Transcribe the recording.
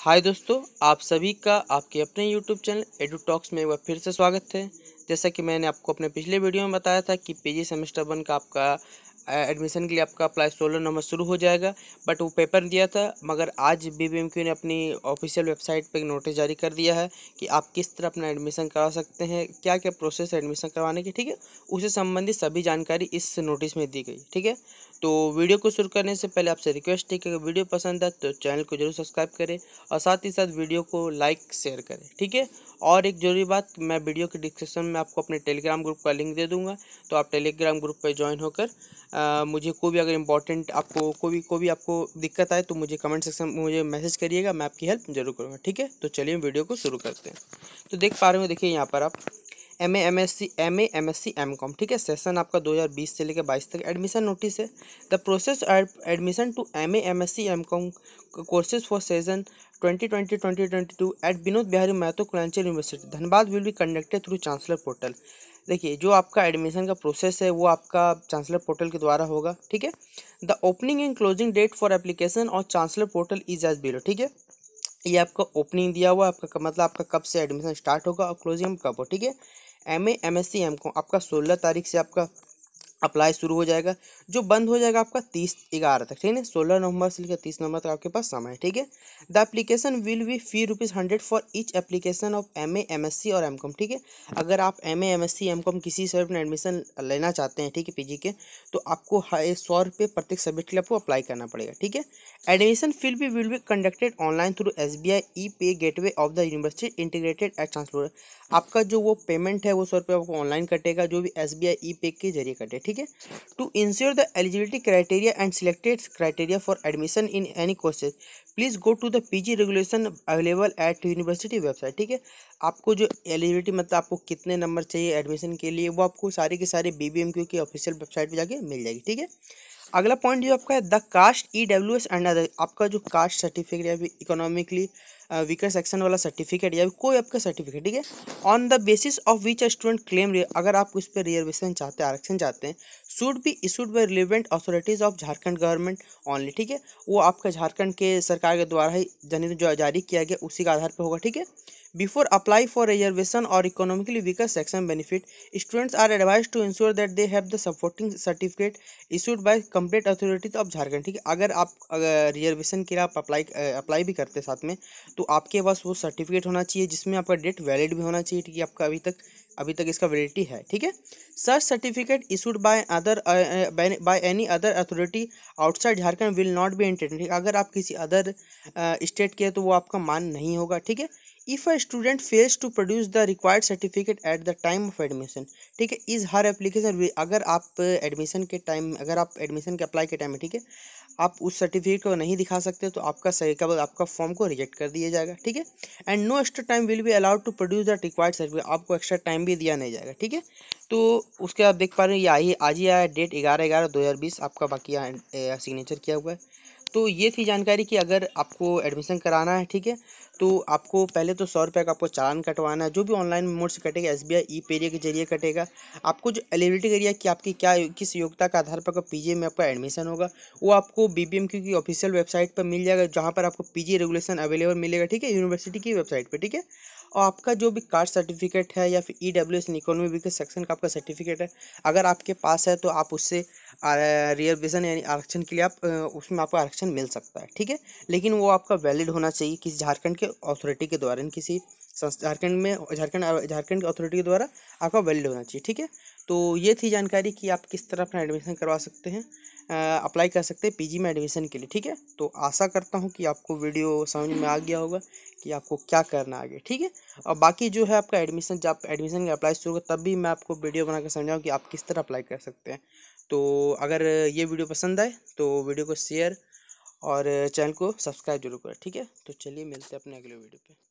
हाय दोस्तों आप सभी का आपके अपने यूट्यूब चैनल एडूटॉक्स में एक बार फिर से स्वागत है जैसा कि मैंने आपको अपने पिछले वीडियो में बताया था कि पीजी सेमेस्टर वन का आपका एडमिशन के लिए आपका अप्लाई सोलह नंबर शुरू हो जाएगा बट वो पेपर दिया था मगर आज बी ने अपनी ऑफिशियल वेबसाइट पर नोटिस जारी कर दिया है कि आप किस तरह अपना एडमिशन करा सकते हैं क्या क्या प्रोसेस एडमिशन करवाने की ठीक है उसे संबंधित सभी जानकारी इस नोटिस में दी गई ठीक है तो वीडियो को शुरू करने से पहले आपसे रिक्वेस्ट है कि अगर वीडियो पसंद आए तो चैनल को जरूर सब्सक्राइब करें और साथ ही साथ वीडियो को लाइक शेयर करें ठीक है और एक जरूरी बात मैं वीडियो के डिस्क्रिप्शन में आपको अपने टेलीग्राम ग्रुप का लिंक दे दूंगा तो आप टेलीग्राम ग्रुप पर ज्वाइन होकर आ, मुझे कोई भी अगर इंपॉर्टेंट आपको कोई भी कोई भी आपको दिक्कत आए तो मुझे कमेंट सेक्शन में मुझे मैसेज करिएगा मैं आपकी हेल्प जरूर करूँगा ठीक है तो चलिए वीडियो को शुरू करते हैं तो देख पा रहे हो देखिए यहाँ पर आप M A M S C M A M S C M com ठीक है सेशन आपका 2020 से लेकर 22 तक एडमिशन नोटिस है the process admission to M A M S C M com courses for session 2020 2022 at Vinod Bihari Mahato Koylanchal university Dhanbad will be conducted through chancellor portal देखिए जो आपका एडमिशन का प्रोसेस है वो आपका चांसलर पोर्टल के द्वारा होगा ठीक है the opening and closing date for application और chancellor portal is as below ठीक है ये आपका ओपनिंग दिया हुआ आपका मतलब आपका कब से एडमिशन स्टार्ट होगा और क्लोजिंग कब हो ठीक है M A M S C M को आपका सोलह तारीख से आपका अप्लाई शुरू हो जाएगा जो बंद हो जाएगा आपका तीस ग्यारह तक ठीक है सोलह नवंबर से लेकर तीस नवंबर तक आपके पास समय है ठीक है the application will be fee rupees hundred for each application of M A M S C और एम कॉम ठीक है अगर आप M A M S C M com किसी सब्जेक्ट में एडमिशन लेना चाहते हैं ठीक है पी जी के तो आपको सौ रुपये प्रत्येक सब्जेक्ट के लिए आपको अप्लाई करना पड़ेगा ठीक है एडमिशन फील भी will be conducted online through S B I e pay way of the university integrated at transport आपका जो वो पेमेंट है वो सौ रुपये आपको ऑनलाइन कटेगा जो भी एस बी आई ई पे के जरिए कटे ठीक है to ensure the eligibility criteria and selected criteria for admission in any courses please go to the PG regulation available at university website ठीक है आपको जो एलिजिबिलिटी मतलब आपको कितने नंबर चाहिए एडमिशन के लिए वो आपको सारे के सारे बी बी एम क्यू की ऑफिशियल वेबसाइट पर जाके मिल जाएगी ठीक है अगला पॉइंट जो आपका है the caste E W S and other आपका जो कास्ट सर्टिफिकेट या फिर इकोनॉमिकली वीकर सेक्शन वाला सर्टिफिकेट या कोई आपका सर्टिफिकेट ठीक है on the basis of which student claim अगर आप उस पर रिजर्वेशन चाहते हैं आरक्षण चाहते हैं should be issued by relevant authorities of Jharkhand government only ठीक है वो आपका झारखंड के सरकार के द्वारा ही जनित जो जारी किया गया उसी के आधार पर होगा ठीक है बिफोर अप्लाई फॉर रिजर्वेशन और economically weaker section benefit students are advise to ensure that they have the supporting certificate issued by complete authorities of Jharkhand ठीक है अगर आप अगर रिजर्वेशन के लिए आप अप्लाई अप्लाई भी करते साथ में तो आपके पास वो सर्टिफिकेट होना चाहिए जिसमें आपका डेट वैलिड भी होना चाहिए ठीक है आपका अभी तक अभी तक इसका वैलिडिटी है ठीक है sir certificate issued by other by any other authority outside Jharkhand will not be entertain अगर आप किसी अदर स्टेट uh, के तो वो आपका मान नहीं होगा ठीक है if a student fails to produce the required certificate at the time of admission ठीक है इज़ हर एप्लीकेशन अगर आप एडमिशन uh, के टाइम अगर आप एडमिशन के अप्लाई के टाइम में ठीक है आप उस सर्टिफिकेट को नहीं दिखा सकते तो आपका सही का आपका फॉर्म को रिजेक्ट कर दिया जाएगा ठीक है and no extra time will be allowed to produce the required certificate आपको एक्स्ट्रा टाइम भी दिया नहीं जाएगा ठीक है तो उसके आप देख पा रहे हैं ये आई आज ही आया डेट ग्यारह ग्यारह दो आपका बाकी सिग्नेचर किया हुआ है तो ये थी जानकारी कि अगर आपको एडमिशन कराना है ठीक है तो आपको पहले तो सौ रुपये का आपको चालान कटवाना है जो भी ऑनलाइन मोड से कटेगा एस बी ई पेरिया के जरिए कटेगा आपको जो एलिबिलिटी करिए कि आपकी क्या किस योग्यता के आधार पर पी जी में आपका एडमिशन होगा वो आपको बी बी की ऑफिशियल वेबसाइट पर मिल जाएगा जहाँ पर आपको पी रेगुलेशन अवेलेबल मिलेगा ठीक है यूनिवर्सिटी की वेबसाइट पर ठीक है और आपका जो भी कास्ट सर्टिफिकेट है या फिर E W S economy weaker section का आपका सर्टिफिकेट है अगर आपके पास है तो आप उससे रिजर्वेशन यानी आरक्षण के लिए आप उसमें आपको आरक्षण मिल सकता है ठीक है लेकिन वो आपका वैलिड होना चाहिए किसी झारखंड के अथॉरिटी के द्वारा किसी झारखंड में झारखंड झारखंड की अथॉरिटी के द्वारा आपका वैलिड होना चाहिए ठीक है तो ये थी जानकारी कि आप किस तरह अपना एडमिशन करवा सकते हैं अप्लाई कर सकते हैं पीजी में एडमिशन के लिए ठीक है तो आशा करता हूँ कि आपको वीडियो समझ में आ गया होगा कि आपको क्या करना आगे ठीक है और बाकी जो है आपका एडमिशन जब एडमिशन का अप्लाई शुरू होगा तब भी मैं आपको वीडियो बनाकर समझाऊँ कि आप किस तरह अप्लाई कर सकते हैं तो अगर ये वीडियो पसंद आए तो वीडियो को शेयर और चैनल को सब्सक्राइब जरूर करें ठीक है तो चलिए मिलते हैं अपने अगले वीडियो पर